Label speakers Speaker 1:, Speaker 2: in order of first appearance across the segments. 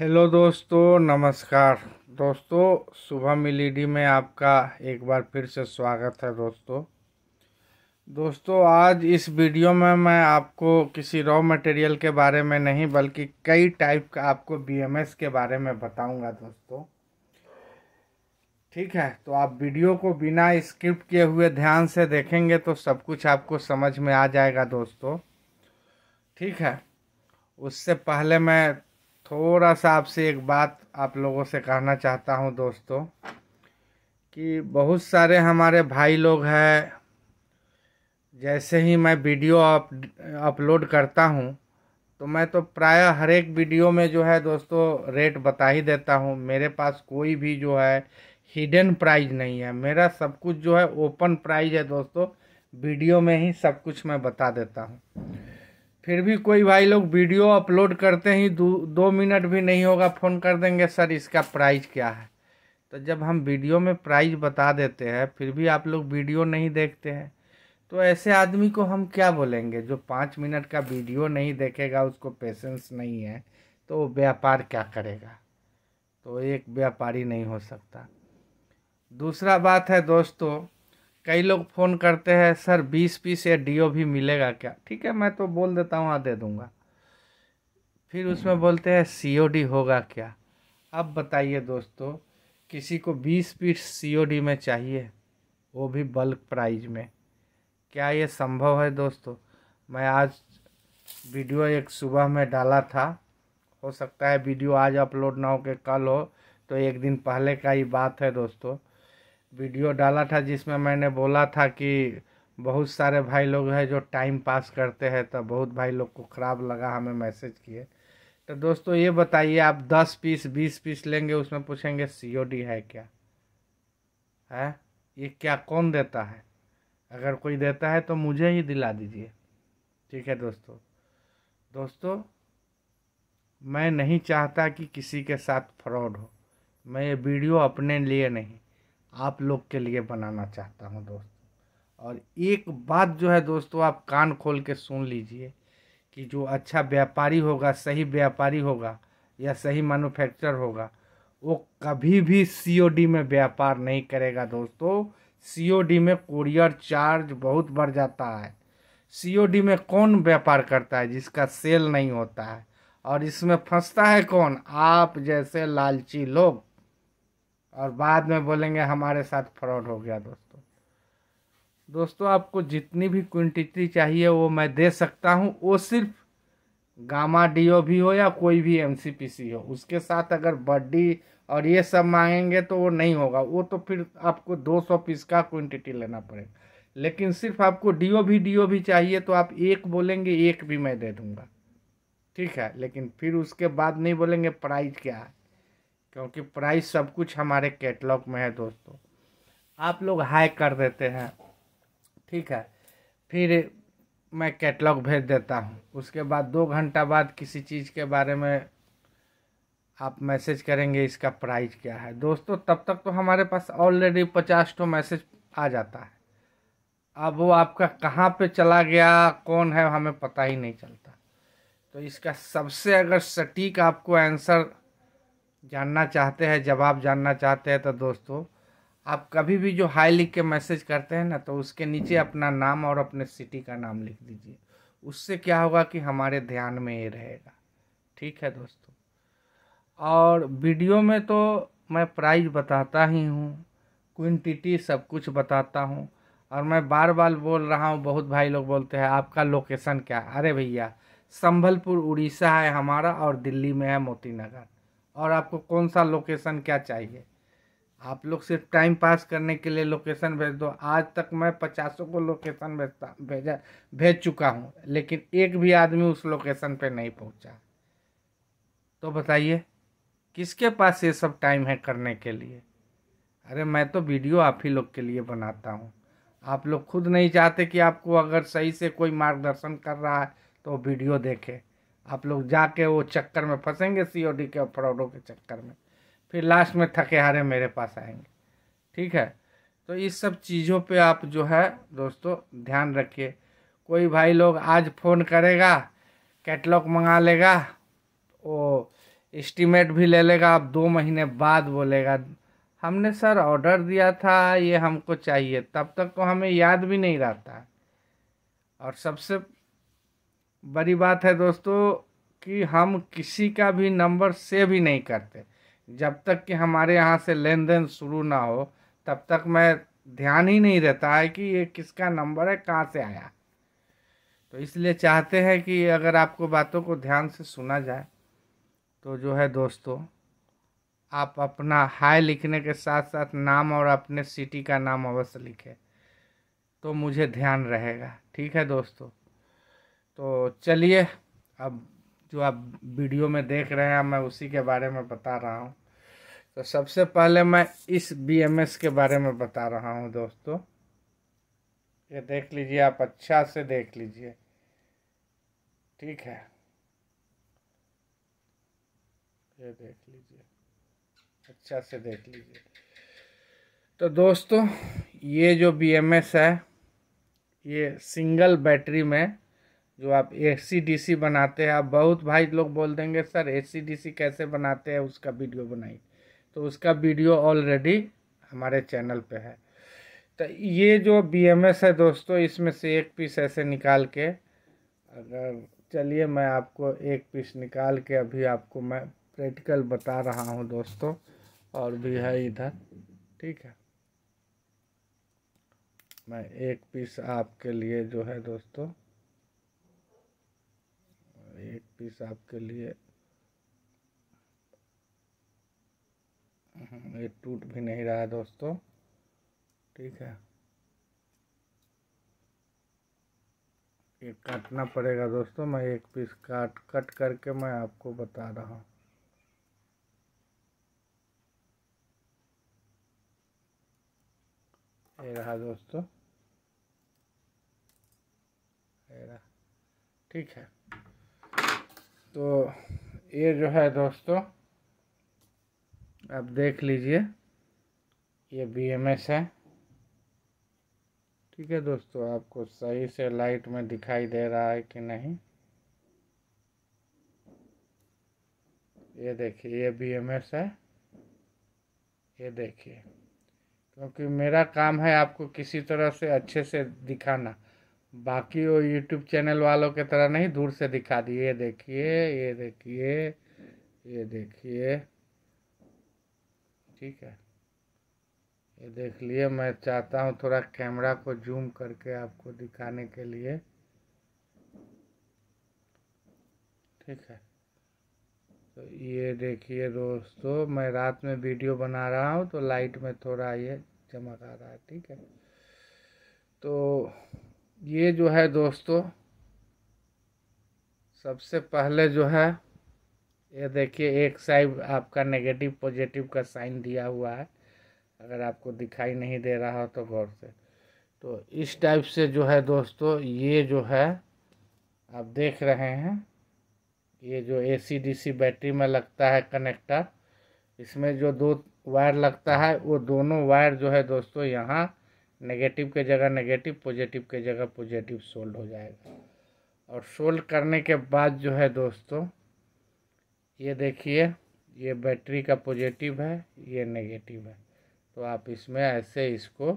Speaker 1: Hello दोस्तों नमस्कार दोस्तों सुबह मिलीडी में आपका एक बार फिर से स्वागत है दोस्तों दोस्तों आज इस वीडियो में मैं आपको किसी रॉ मटेरियल के बारे में नहीं बल्कि कई टाइप का आपको बीएमएस के बारे में बताऊंगा दोस्तों ठीक है तो आप वीडियो को बिना स्क्रिप्ट किए हुए ध्यान से देखेंगे तो सब कुछ आपको समझ में आ जाएगा दोस्तों ठीक है उससे पहले मैं थोड़ा सा आपसे एक बात आप लोगों से कहना चाहता हूं दोस्तों कि बहुत सारे हमारे भाई लोग हैं जैसे ही मैं वीडियो अपलोड करता हूं तो मैं तो प्राय हर एक वीडियो में जो है दोस्तों रेट बता ही देता हूं मेरे पास कोई भी जो है हिडन प्राइज नहीं है मेरा सब कुछ जो है ओपन प्राइज है दोस्तों वीडियो में ही सब कुछ मैं बता देता हूँ फिर भी कोई भाई लोग वीडियो अपलोड करते ही दो दो मिनट भी नहीं होगा फ़ोन कर देंगे सर इसका प्राइस क्या है तो जब हम वीडियो में प्राइस बता देते हैं फिर भी आप लोग वीडियो नहीं देखते हैं तो ऐसे आदमी को हम क्या बोलेंगे जो पाँच मिनट का वीडियो नहीं देखेगा उसको पेशेंस नहीं है तो वो व्यापार क्या करेगा तो एक व्यापारी नहीं हो सकता दूसरा बात है दोस्तों कई लोग फ़ोन करते हैं सर बीस पीस या डी भी मिलेगा क्या ठीक है मैं तो बोल देता हूँ हाँ दे दूँगा फिर उसमें हम्म। बोलते हैं सी होगा क्या अब बताइए दोस्तों किसी को बीस पीस सी में चाहिए वो भी बल्क प्राइज में क्या ये संभव है दोस्तों मैं आज वीडियो एक सुबह में डाला था हो सकता है वीडियो आज अपलोड ना हो के कल हो तो एक दिन पहले का ही बात है दोस्तों वीडियो डाला था जिसमें मैंने बोला था कि बहुत सारे भाई लोग हैं जो टाइम पास करते हैं तो बहुत भाई लोग को ख़राब लगा हमें मैसेज किए तो दोस्तों ये बताइए आप दस पीस बीस पीस लेंगे उसमें पूछेंगे सीओडी है क्या है ये क्या कौन देता है अगर कोई देता है तो मुझे ही दिला दीजिए ठीक है दोस्तों दोस्तों मैं नहीं चाहता कि किसी के साथ फ्रॉड हो मैं ये वीडियो अपने लिए नहीं आप लोग के लिए बनाना चाहता हूँ दोस्त और एक बात जो है दोस्तों आप कान खोल के सुन लीजिए कि जो अच्छा व्यापारी होगा सही व्यापारी होगा या सही मैनुफैक्चर होगा वो कभी भी सी में व्यापार नहीं करेगा दोस्तों सी में कोरियर चार्ज बहुत बढ़ जाता है सी में कौन व्यापार करता है जिसका सेल नहीं होता है और इसमें फंसता है कौन आप जैसे लालची लोग और बाद में बोलेंगे हमारे साथ फ्रॉड हो गया दोस्तों दोस्तों आपको जितनी भी क्विंटिटी चाहिए वो मैं दे सकता हूँ वो सिर्फ गामा डीओ भी हो या कोई भी एमसीपीसी हो उसके साथ अगर बड्डी और ये सब मांगेंगे तो वो नहीं होगा वो तो फिर आपको 200 पीस का क्विंटिटी लेना पड़ेगा लेकिन सिर्फ आपको डीओ भी डीओ भी चाहिए तो आप एक बोलेंगे एक भी मैं दे दूँगा ठीक है लेकिन फिर उसके बाद नहीं बोलेंगे प्राइस क्या है क्योंकि प्राइस सब कुछ हमारे कैटलॉग में है दोस्तों आप लोग हाई कर देते हैं ठीक है फिर मैं कैटलॉग भेज देता हूँ उसके बाद दो घंटा बाद किसी चीज़ के बारे में आप मैसेज करेंगे इसका प्राइस क्या है दोस्तों तब तक तो हमारे पास ऑलरेडी पचास टो मैसेज आ जाता है अब वो आपका कहाँ पे चला गया कौन है हमें पता ही नहीं चलता तो इसका सबसे अगर सटीक आपको आंसर जानना चाहते हैं जवाब जानना चाहते हैं तो दोस्तों आप कभी भी जो हाई लिख के मैसेज करते हैं ना तो उसके नीचे अपना नाम और अपने सिटी का नाम लिख दीजिए उससे क्या होगा कि हमारे ध्यान में ये रहेगा ठीक है दोस्तों और वीडियो में तो मैं प्राइस बताता ही हूँ क्विंटिटी सब कुछ बताता हूँ और मैं बार बार बोल रहा हूँ बहुत भाई लोग बोलते हैं आपका लोकेशन क्या अरे भैया संभलपुर उड़ीसा है हमारा और दिल्ली में है मोती नगर और आपको कौन सा लोकेशन क्या चाहिए आप लोग सिर्फ टाइम पास करने के लिए लोकेशन भेज दो आज तक मैं पचासों को लोकेशन भेजता भेजा भेज चुका हूँ लेकिन एक भी आदमी उस लोकेशन पे नहीं पहुँचा तो बताइए किसके पास ये सब टाइम है करने के लिए अरे मैं तो वीडियो आप ही लोग के लिए बनाता हूँ आप लोग खुद नहीं चाहते कि आपको अगर सही से कोई मार्गदर्शन कर रहा है तो वीडियो देखें आप लोग जाके वो चक्कर में फंसेंगे सीओडी के फ्रॉडों के चक्कर में फिर लास्ट में थके हारे मेरे पास आएंगे ठीक है तो इस सब चीज़ों पे आप जो है दोस्तों ध्यान रखिए कोई भाई लोग आज फ़ोन करेगा कैटलॉग मंगा लेगा वो इस्टीमेट भी ले लेगा आप दो महीने बाद बोलेगा हमने सर ऑर्डर दिया था ये हमको चाहिए तब तक तो हमें याद भी नहीं रहता और सबसे बड़ी बात है दोस्तों कि हम किसी का भी नंबर सेव ही नहीं करते जब तक कि हमारे यहाँ से लेन देन शुरू ना हो तब तक मैं ध्यान ही नहीं रहता है कि ये किसका नंबर है कहाँ से आया तो इसलिए चाहते हैं कि अगर आपको बातों को ध्यान से सुना जाए तो जो है दोस्तों आप अपना हाय लिखने के साथ साथ नाम और अपने सिटी का नाम अवश्य लिखें तो मुझे ध्यान रहेगा ठीक है दोस्तों तो चलिए अब जो आप वीडियो में देख रहे हैं मैं उसी के बारे में बता रहा हूँ तो सबसे पहले मैं इस बीएमएस के बारे में बता रहा हूँ दोस्तों ये देख लीजिए आप अच्छा से देख लीजिए ठीक है ये देख लीजिए अच्छा से देख लीजिए तो दोस्तों ये जो बीएमएस है ये सिंगल बैटरी में जो आप एस बनाते हैं आप बहुत भाई लोग बोल देंगे सर एस कैसे बनाते हैं उसका वीडियो बनाइए तो उसका वीडियो ऑलरेडी हमारे चैनल पे है तो ये जो बी है दोस्तों इसमें से एक पीस ऐसे निकाल के अगर चलिए मैं आपको एक पीस निकाल के अभी आपको मैं प्रैक्टिकल बता रहा हूँ दोस्तों और भी है इधर ठीक है मैं एक पीस आपके लिए जो है दोस्तों पीस आपके लिए हम्म, ये टूट भी नहीं रहा दोस्तों ठीक है ये काटना पड़ेगा दोस्तों मैं एक पीस काट कट करके मैं आपको बता रहा हूँ ये रहा दोस्तों ये रहा ठीक है तो ये जो है दोस्तों आप देख लीजिए ये एस है ठीक है दोस्तों आपको सही से लाइट में दिखाई दे रहा है कि नहीं ये देखिए ये एस है ये देखिए क्योंकि मेरा काम है आपको किसी तरह से अच्छे से दिखाना बाकी वो यूट्यूब चैनल वालों की तरह नहीं दूर से दिखा दिए ये देखिए ये देखिए ये देखिए ठीक है ये देख लिए मैं चाहता हूँ थोड़ा कैमरा को जूम करके आपको दिखाने के लिए ठीक है तो ये देखिए दोस्तों मैं रात में वीडियो बना रहा हूँ तो लाइट में थोड़ा ये चमक आ रहा है ठीक है तो ये जो है दोस्तों सबसे पहले जो है ये देखिए एक साइड आपका नेगेटिव पॉजिटिव का साइन दिया हुआ है अगर आपको दिखाई नहीं दे रहा हो तो गौर से तो इस टाइप से जो है दोस्तों ये जो है आप देख रहे हैं ये जो ए सी डी सी बैटरी में लगता है कनेक्टर इसमें जो दो वायर लगता है वो दोनों वायर जो है दोस्तों यहाँ नेगेटिव के जगह नेगेटिव पॉजिटिव के जगह पॉजिटिव सोल्ड हो जाएगा और सोल्ड करने के बाद जो है दोस्तों ये देखिए ये बैटरी का पॉजिटिव है ये नेगेटिव है तो आप इसमें ऐसे इसको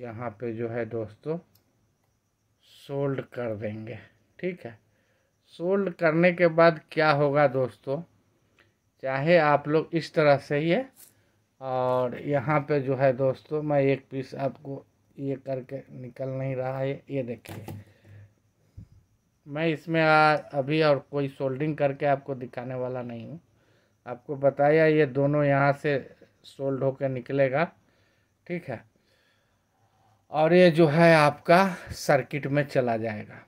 Speaker 1: यहाँ पे जो है दोस्तों सोल्ड कर देंगे ठीक है सोल्ड करने के बाद क्या होगा दोस्तों चाहे आप लोग इस तरह से ये और यहाँ पे जो है दोस्तों मैं एक पीस आपको ये करके निकल नहीं रहा है ये देखिए मैं इसमें आ, अभी और कोई सोल्डिंग करके आपको दिखाने वाला नहीं हूँ आपको बताया ये दोनों यहाँ से सोल्ड होकर निकलेगा ठीक है और ये जो है आपका सर्किट में चला जाएगा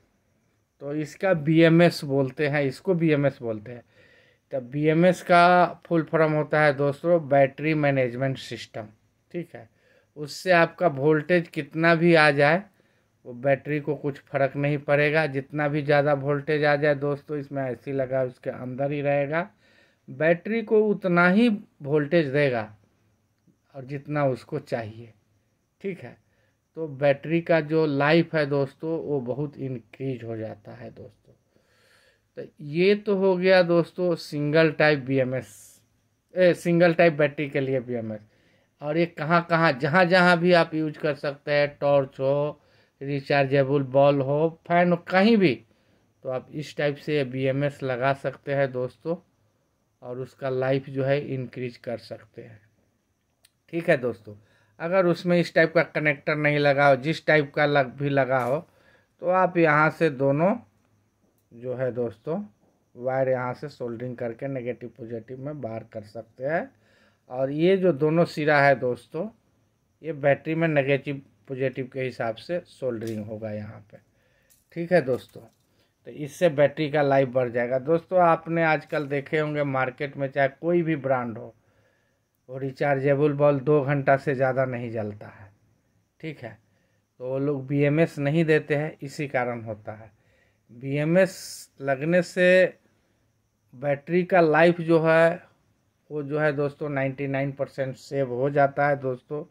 Speaker 1: तो इसका बीएमएस बोलते हैं इसको बीएमएस बोलते हैं तो बीएमएस का फुल फॉर्म होता है दोस्तों बैटरी मैनेजमेंट सिस्टम ठीक है उससे आपका वोल्टेज कितना भी आ जाए वो बैटरी को कुछ फ़र्क नहीं पड़ेगा जितना भी ज़्यादा वोल्टेज आ जाए दोस्तों इसमें ऐसी लगा उसके अंदर ही रहेगा बैटरी को उतना ही वोल्टेज देगा और जितना उसको चाहिए ठीक है तो बैटरी का जो लाइफ है दोस्तों वो बहुत इंक्रीज हो जाता है दोस्तों तो ये तो हो गया दोस्तों single type B M S a single type battery के लिए बी एम एस और ये कहाँ कहाँ जहाँ जहाँ भी आप यूज कर सकते हैं टॉर्च हो रिचार्जेबल बॉल हो फैन हो कहीं भी तो आप इस टाइप से बी एम एस लगा सकते हैं दोस्तों और उसका लाइफ जो है इंक्रीज कर सकते हैं ठीक है दोस्तों अगर उसमें इस टाइप का कनेक्टर नहीं लगा हो जिस टाइप का लग भी लगा हो तो आप यहाँ से दोनों जो है दोस्तों वायर यहाँ से सोल्डरिंग करके नेगेटिव पॉजिटिव में बाहर कर सकते हैं और ये जो दोनों सिरा है दोस्तों ये बैटरी में नेगेटिव पॉजिटिव के हिसाब से सोल्डरिंग होगा यहाँ पे ठीक है दोस्तों तो इससे बैटरी का लाइफ बढ़ जाएगा दोस्तों आपने आजकल देखे होंगे मार्केट में चाहे कोई भी ब्रांड हो वो रिचार्जेबल बॉल दो घंटा से ज़्यादा नहीं जलता है ठीक है तो वो लोग बी नहीं देते हैं इसी कारण होता है एस लगने से बैटरी का लाइफ जो है वो जो है दोस्तों 99 परसेंट सेव हो जाता है दोस्तों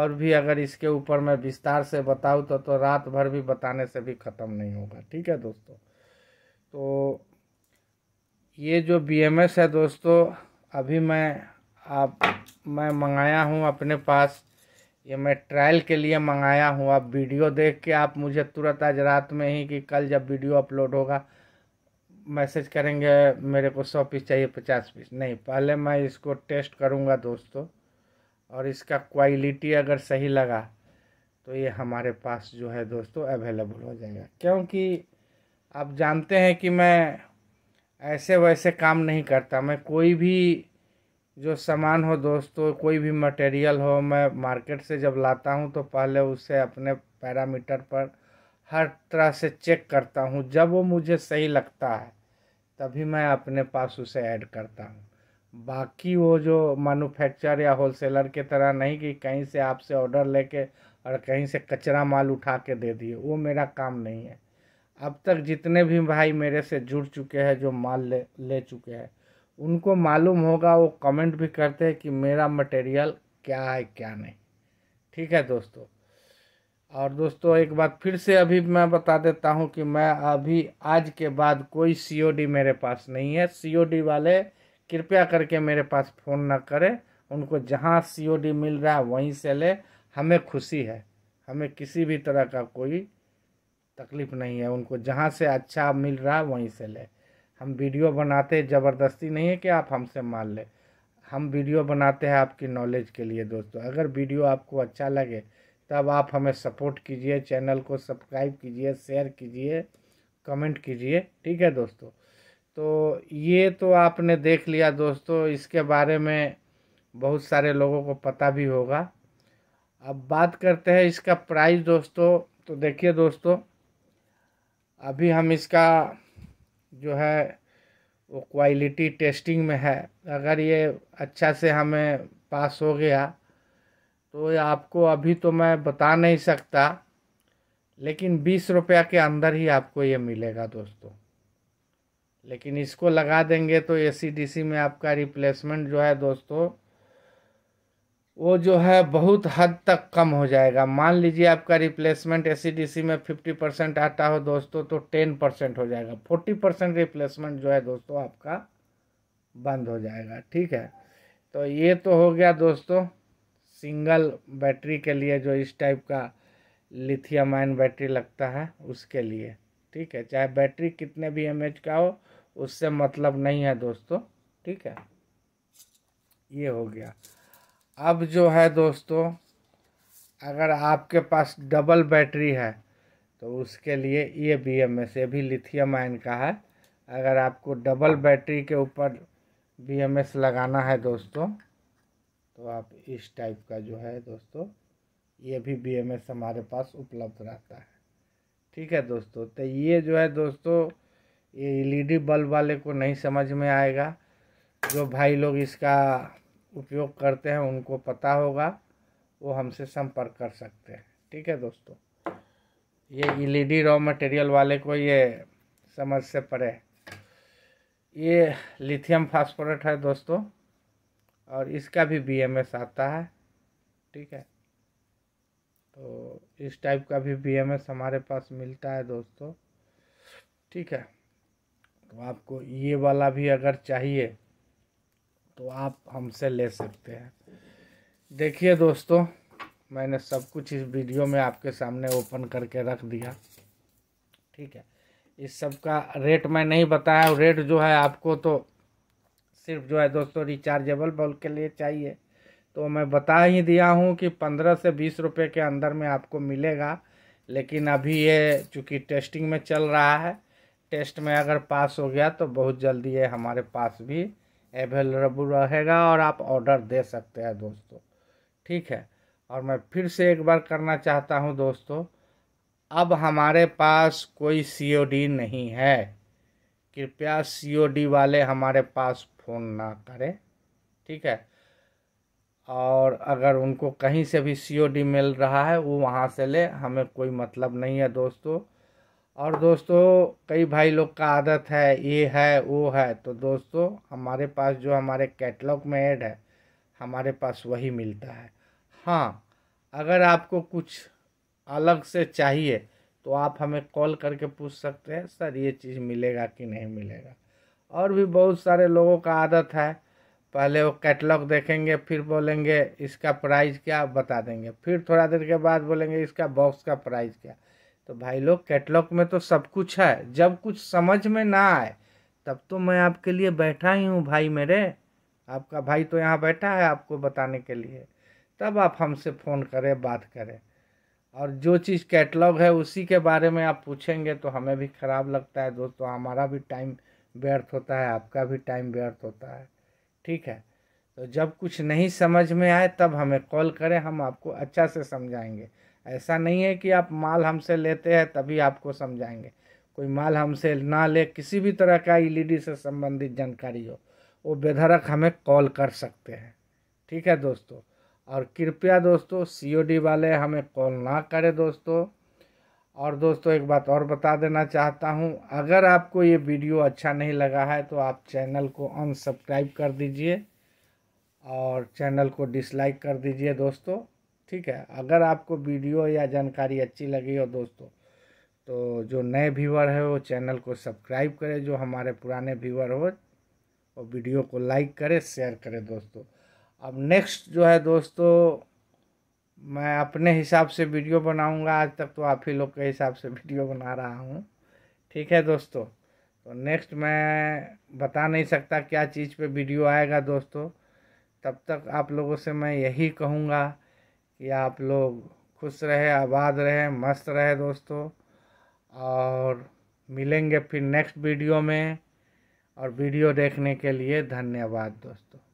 Speaker 1: और भी अगर इसके ऊपर मैं विस्तार से बताऊँ तो तो रात भर भी बताने से भी ख़त्म नहीं होगा ठीक है दोस्तों तो ये जो बी है दोस्तों अभी मैं आप मैं मंगाया हूँ अपने पास ये मैं ट्रायल के लिए मंगाया हूँ आप वीडियो देख के आप मुझे तुरंत आज रात में ही कि कल जब वीडियो अपलोड होगा मैसेज करेंगे मेरे को सौ पीस चाहिए पचास पीस नहीं पहले मैं इसको टेस्ट करूँगा दोस्तों और इसका क्वालिटी अगर सही लगा तो ये हमारे पास जो है दोस्तों अवेलेबल हो जाएगा क्योंकि आप जानते हैं कि मैं ऐसे वैसे काम नहीं करता मैं कोई भी जो सामान हो दोस्तों कोई भी मटेरियल हो मैं मार्केट से जब लाता हूँ तो पहले उसे अपने पैरामीटर पर हर तरह से चेक करता हूँ जब वो मुझे सही लगता है तभी मैं अपने पास उसे ऐड करता हूँ बाकी वो जो मैनुफैक्चर या होलसेलर के तरह नहीं कि कहीं से आपसे ऑर्डर लेके और कहीं से कचरा माल उठा के दे दिए वो मेरा काम नहीं है अब तक जितने भी भाई मेरे से जुड़ चुके हैं जो माल ले ले चुके हैं उनको मालूम होगा वो कमेंट भी करते हैं कि मेरा मटेरियल क्या है क्या नहीं ठीक है दोस्तों और दोस्तों एक बात फिर से अभी मैं बता देता हूँ कि मैं अभी आज के बाद कोई सीओडी मेरे पास नहीं है सीओडी वाले कृपया करके मेरे पास फ़ोन ना करें उनको जहाँ सीओडी मिल रहा है वहीं से ले हमें खुशी है हमें किसी भी तरह का कोई तकलीफ़ नहीं है उनको जहाँ से अच्छा मिल रहा है वहीं से ले हम वीडियो बनाते ज़बरदस्ती नहीं है कि आप हमसे मान लें हम वीडियो बनाते हैं आपकी नॉलेज के लिए दोस्तों अगर वीडियो आपको अच्छा लगे तब आप हमें सपोर्ट कीजिए चैनल को सब्सक्राइब कीजिए शेयर कीजिए कमेंट कीजिए ठीक है दोस्तों तो ये तो आपने देख लिया दोस्तों इसके बारे में बहुत सारे लोगों को पता भी होगा अब बात करते हैं इसका प्राइस दोस्तों तो देखिए दोस्तों अभी हम इसका जो है वो क्वालिटी टेस्टिंग में है अगर ये अच्छा से हमें पास हो गया तो आपको अभी तो मैं बता नहीं सकता लेकिन बीस रुपया के अंदर ही आपको ये मिलेगा दोस्तों लेकिन इसको लगा देंगे तो ए सी डी सी में आपका रिप्लेसमेंट जो है दोस्तों वो जो है बहुत हद तक कम हो जाएगा मान लीजिए आपका रिप्लेसमेंट ए में फिफ्टी परसेंट आता हो दोस्तों तो टेन परसेंट हो जाएगा फोर्टी परसेंट रिप्लेसमेंट जो है दोस्तों आपका बंद हो जाएगा ठीक है तो ये तो हो गया दोस्तों सिंगल बैटरी के लिए जो इस टाइप का लिथियम आयन बैटरी लगता है उसके लिए ठीक है चाहे बैटरी कितने भी एम का हो उससे मतलब नहीं है दोस्तों ठीक है ये हो गया अब जो है दोस्तों अगर आपके पास डबल बैटरी है तो उसके लिए ये बी एम एस ये भी लिथियम आयन का है अगर आपको डबल बैटरी के ऊपर बी एम एस लगाना है दोस्तों तो आप इस टाइप का जो है दोस्तों ये भी बी एम एस हमारे पास उपलब्ध रहता है ठीक है दोस्तों तो ये जो है दोस्तों ये डी e बल्ब वाले को नहीं समझ में आएगा जो भाई लोग इसका उपयोग करते हैं उनको पता होगा वो हमसे संपर्क कर सकते हैं ठीक है दोस्तों ये डी रॉ मटेरियल वाले को ये समझ से पड़े ये लिथियम फास्फोरेट है दोस्तों और इसका भी बीएमएस आता है ठीक है तो इस टाइप का भी बीएमएस हमारे पास मिलता है दोस्तों ठीक है तो आपको ये वाला भी अगर चाहिए तो आप हमसे ले सकते हैं देखिए दोस्तों मैंने सब कुछ इस वीडियो में आपके सामने ओपन करके रख दिया ठीक है इस सब का रेट मैं नहीं बताया रेट जो है आपको तो सिर्फ जो है दोस्तों रिचार्जेबल बल्ब के लिए चाहिए तो मैं बता ही दिया हूँ कि पंद्रह से बीस रुपये के अंदर में आपको मिलेगा लेकिन अभी ये चूँकि टेस्टिंग में चल रहा है टेस्ट में अगर पास हो गया तो बहुत जल्दी ये हमारे पास भी अवेलेबल रहेगा और आप ऑर्डर दे सकते हैं दोस्तों ठीक है और मैं फिर से एक बार करना चाहता हूं दोस्तों अब हमारे पास कोई सीओडी नहीं है कृपया सीओडी वाले हमारे पास फ़ोन ना करें ठीक है और अगर उनको कहीं से भी सीओडी मिल रहा है वो वहाँ से ले हमें कोई मतलब नहीं है दोस्तों और दोस्तों कई भाई लोग का आदत है ये है वो है तो दोस्तों हमारे पास जो हमारे कैटलॉग में ऐड है हमारे पास वही मिलता है हाँ अगर आपको कुछ अलग से चाहिए तो आप हमें कॉल करके पूछ सकते हैं सर ये चीज़ मिलेगा कि नहीं मिलेगा और भी बहुत सारे लोगों का आदत है पहले वो कैटलॉग देखेंगे फिर बोलेंगे इसका प्राइस क्या बता देंगे फिर थोड़ा देर के बाद बोलेंगे इसका बॉक्स का प्राइस क्या तो भाई लोग कैटलॉग में तो सब कुछ है जब कुछ समझ में ना आए तब तो मैं आपके लिए बैठा ही हूँ भाई मेरे आपका भाई तो यहाँ बैठा है आपको बताने के लिए तब आप हमसे फ़ोन करें बात करें और जो चीज़ कैटलॉग है उसी के बारे में आप पूछेंगे तो हमें भी ख़राब लगता है दोस्तों हमारा भी टाइम व्यर्थ होता है आपका भी टाइम व्यर्थ होता है ठीक है तो जब कुछ नहीं समझ में आए तब हमें कॉल करें हम आपको अच्छा से समझाएंगे ऐसा नहीं है कि आप माल हमसे लेते हैं तभी आपको समझाएंगे कोई माल हमसे ना ले किसी भी तरह का ईलीडी e से संबंधित जानकारी हो वो बेधड़क हमें कॉल कर सकते हैं ठीक है दोस्तों और कृपया दोस्तों सी वाले हमें कॉल ना करें दोस्तों और दोस्तों एक बात और बता देना चाहता हूँ अगर आपको ये वीडियो अच्छा नहीं लगा है तो आप चैनल को अनसब्सक्राइब कर दीजिए और चैनल को डिसलाइक कर दीजिए दोस्तों ठीक है अगर आपको वीडियो या जानकारी अच्छी लगी हो दोस्तों तो जो नए व्यूअर है वो चैनल को सब्सक्राइब करें जो हमारे पुराने व्यूअर हो और वीडियो को लाइक करें शेयर करें दोस्तों अब नेक्स्ट जो है दोस्तों मैं अपने हिसाब से वीडियो बनाऊंगा आज तक तो आप ही लोग के हिसाब से वीडियो बना रहा हूँ ठीक है दोस्तों तो नेक्स्ट मैं बता नहीं सकता क्या चीज़ पर वीडियो आएगा दोस्तों तब तक आप लोगों से मैं यही कहूँगा कि आप लोग खुश रहे आबाद रहे मस्त रहे दोस्तों और मिलेंगे फिर नेक्स्ट वीडियो में और वीडियो देखने के लिए धन्यवाद दोस्तों